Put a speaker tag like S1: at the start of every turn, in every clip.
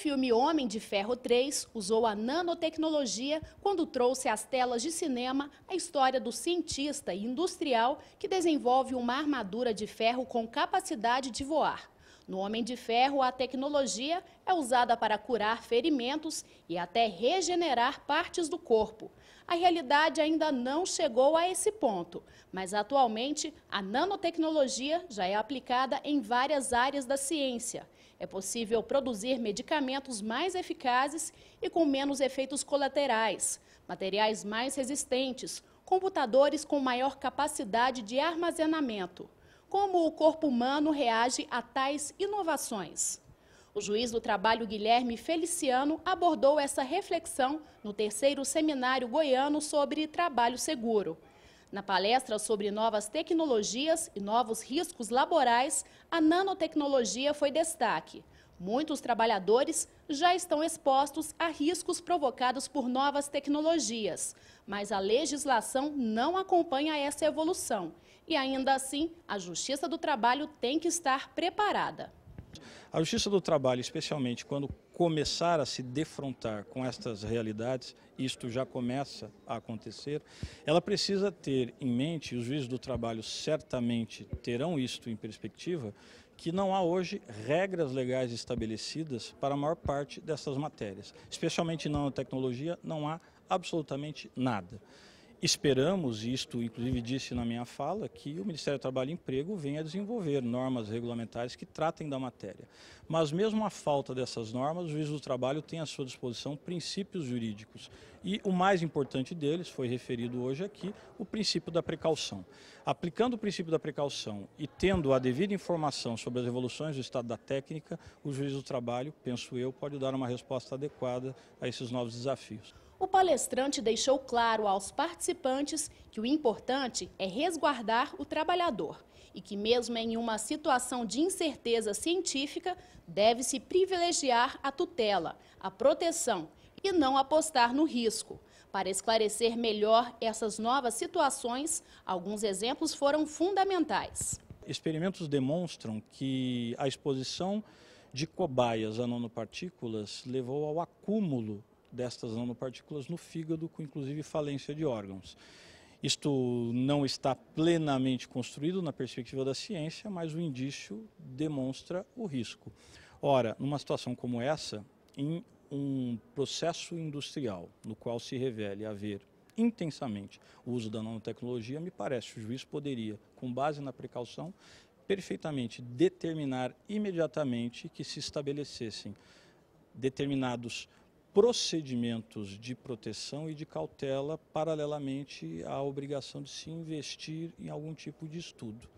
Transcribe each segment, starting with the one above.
S1: filme Homem de Ferro 3 usou a nanotecnologia quando trouxe às telas de cinema a história do cientista e industrial que desenvolve uma armadura de ferro com capacidade de voar. No Homem de Ferro, a tecnologia é usada para curar ferimentos e até regenerar partes do corpo. A realidade ainda não chegou a esse ponto, mas atualmente a nanotecnologia já é aplicada em várias áreas da ciência. É possível produzir medicamentos mais eficazes e com menos efeitos colaterais, materiais mais resistentes, computadores com maior capacidade de armazenamento como o corpo humano reage a tais inovações. O juiz do trabalho Guilherme Feliciano abordou essa reflexão no terceiro seminário goiano sobre trabalho seguro. Na palestra sobre novas tecnologias e novos riscos laborais, a nanotecnologia foi destaque. Muitos trabalhadores já estão expostos a riscos provocados por novas tecnologias, mas a legislação não acompanha essa evolução. E ainda assim, a Justiça do Trabalho tem que estar preparada.
S2: A Justiça do Trabalho, especialmente quando começar a se defrontar com estas realidades, isto já começa a acontecer, ela precisa ter em mente, e os juízes do trabalho certamente terão isto em perspectiva, que não há hoje regras legais estabelecidas para a maior parte dessas matérias. Especialmente na tecnologia, não há absolutamente nada. Esperamos, isto inclusive disse na minha fala, que o Ministério do Trabalho e Emprego venha a desenvolver normas regulamentares que tratem da matéria. Mas mesmo a falta dessas normas, o juiz do trabalho tem à sua disposição princípios jurídicos. E o mais importante deles, foi referido hoje aqui, o princípio da precaução. Aplicando o princípio da precaução e tendo a devida informação sobre as evoluções do estado da técnica, o juiz do trabalho, penso eu, pode dar uma resposta adequada a esses novos desafios
S1: o palestrante deixou claro aos participantes que o importante é resguardar o trabalhador e que, mesmo em uma situação de incerteza científica, deve-se privilegiar a tutela, a proteção e não apostar no risco. Para esclarecer melhor essas novas situações, alguns exemplos foram fundamentais.
S2: Experimentos demonstram que a exposição de cobaias a nanopartículas levou ao acúmulo destas nanopartículas no fígado, com inclusive falência de órgãos. Isto não está plenamente construído na perspectiva da ciência, mas o indício demonstra o risco. Ora, numa situação como essa, em um processo industrial no qual se revele haver intensamente o uso da nanotecnologia, me parece que o juiz poderia, com base na precaução, perfeitamente determinar imediatamente que se estabelecessem determinados procedimentos de proteção e de cautela paralelamente à obrigação de se investir em algum tipo de estudo.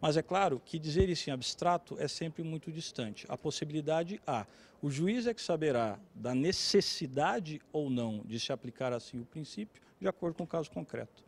S2: Mas é claro que dizer isso em abstrato é sempre muito distante. A possibilidade há. O juiz é que saberá da necessidade ou não de se aplicar assim o princípio, de acordo com o caso concreto.